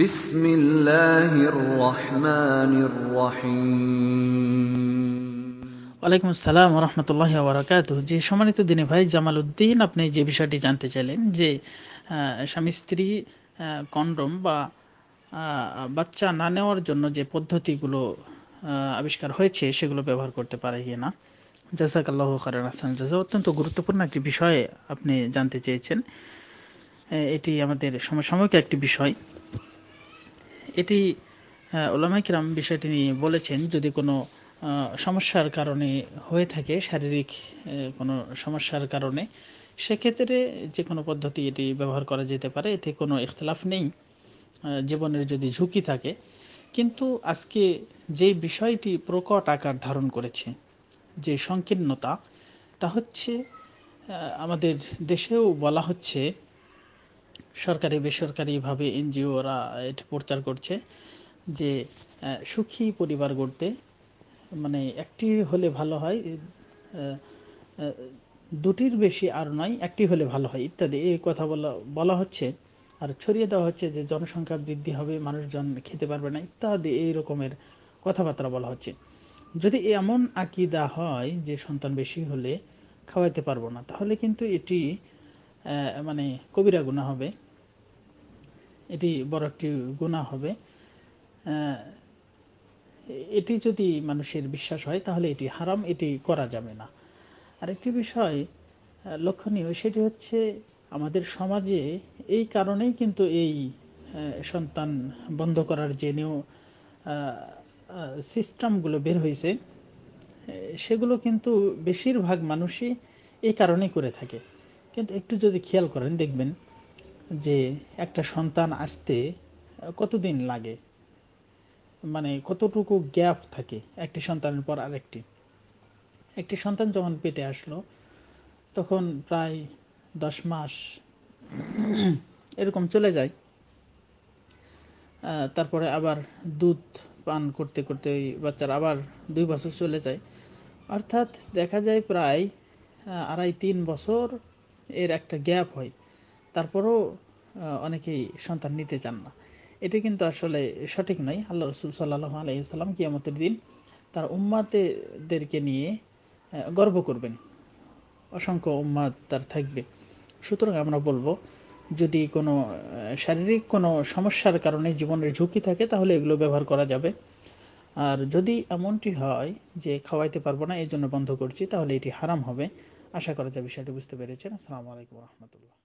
বিসমিল্লাহির রহমানির ওয়ালাইকুম আসসালাম রহমতুল্লাহ বারাকাত যে সম্মানিত দিনে ভাই জামাল উদ্দিন আপনি যে বিষয়টি জানতে চাইলেন যে স্বামী স্ত্রী কন্ডম বা বাচ্চা না নেওয়ার জন্য যে পদ্ধতিগুলো আবিষ্কার হয়েছে সেগুলো ব্যবহার করতে পারে কি না জাজাকাল্লাহ কারণ আসান জাজা অত্যন্ত গুরুত্বপূর্ণ একটি বিষয় আপনি জানতে চেয়েছেন এটি আমাদের সমসাময়িক একটি বিষয় এটি হ্যাঁ, ওলামা কিরাম বিষয়টি নিয়ে বলেছেন যদি কোনো সমস্যার কারণে হয়ে থাকে শারীরিক কোনো সমস্যার কারণে সেক্ষেত্রে যে কোনো পদ্ধতি এটি ব্যবহার করা যেতে পারে এতে কোনো ইখতলাফ নেই জীবনের যদি ঝুঁকি থাকে কিন্তু আজকে যে বিষয়টি প্রকট আকার ধারণ করেছে যে সংকীর্ণতা তা হচ্ছে আমাদের দেশেও বলা হচ্ছে সরকারি বেসরকারিভাবে এনজিওরা এটা প্রচার করছে যে সুখী পরিবার গড়তে মানে একটি হলে ভালো হয় দুটির বেশি আর নয় একটি হলে ভালো হয় ইত্যাদি এই কথা বলা বলা হচ্ছে আর ছড়িয়ে দেওয়া হচ্ছে যে জনসংখ্যা বৃদ্ধি হবে মানুষজন খেতে পারবে না ইত্যাদি এই রকমের কথাবার্তা বলা হচ্ছে যদি এমন আকিদা হয় যে সন্তান বেশি হলে খাওয়াইতে পারবো না তাহলে কিন্তু এটি মানে কবিরা গুণা হবে এটি বড় একটি গুণা হবে এটি যদি মানুষের বিশ্বাস হয় তাহলে এটি হারাম এটি করা যাবে না আরেকটি বিষয় লক্ষণীয় সেটি হচ্ছে আমাদের সমাজে এই কারণেই কিন্তু এই সন্তান বন্ধ করার যে নিয়ম সিস্টেমগুলো বের হয়েছে সেগুলো কিন্তু বেশিরভাগ মানুষই এই কারণেই করে থাকে কিন্তু একটু যদি খেয়াল করেন দেখবেন যে একটা সন্তান আসতে কতদিন লাগে মানে কতটুকু গ্যাপ থাকে একটি সন্তানের পর আরেকটি একটি সন্তান যখন পেটে আসলো তখন প্রায় দশ মাস এরকম চলে যায় তারপরে আবার দুধ পান করতে করতে ওই বাচ্চার আবার দুই বছর চলে যায় অর্থাৎ দেখা যায় প্রায় আড়াই তিন বছর এর একটা গ্যাপ হয় তারপরও অনেকেই সন্তান নিতে চান না এটা কিন্তু আসলে সঠিক নয় আল্লাহ রসুল সাল্লাহ আলাইসাল্লাম কিয়ামতের দিন তার উম্মাতেদেরকে নিয়ে গর্ব করবেন অসংখ্য উম্মাদ তার থাকবে সুতরাং আমরা বলবো যদি কোনো শারীরিক কোনো সমস্যার কারণে জীবনের ঝুঁকি থাকে তাহলে এগুলো ব্যবহার করা যাবে আর যদি এমনটি হয় যে খাওয়াইতে পারবো না এই জন্য বন্ধ করছি তাহলে এটি হারাম হবে আশা করা যাবে সেটি বুঝতে পেরেছেন আসসালামু আলাইকুম রহমতুল্লাহ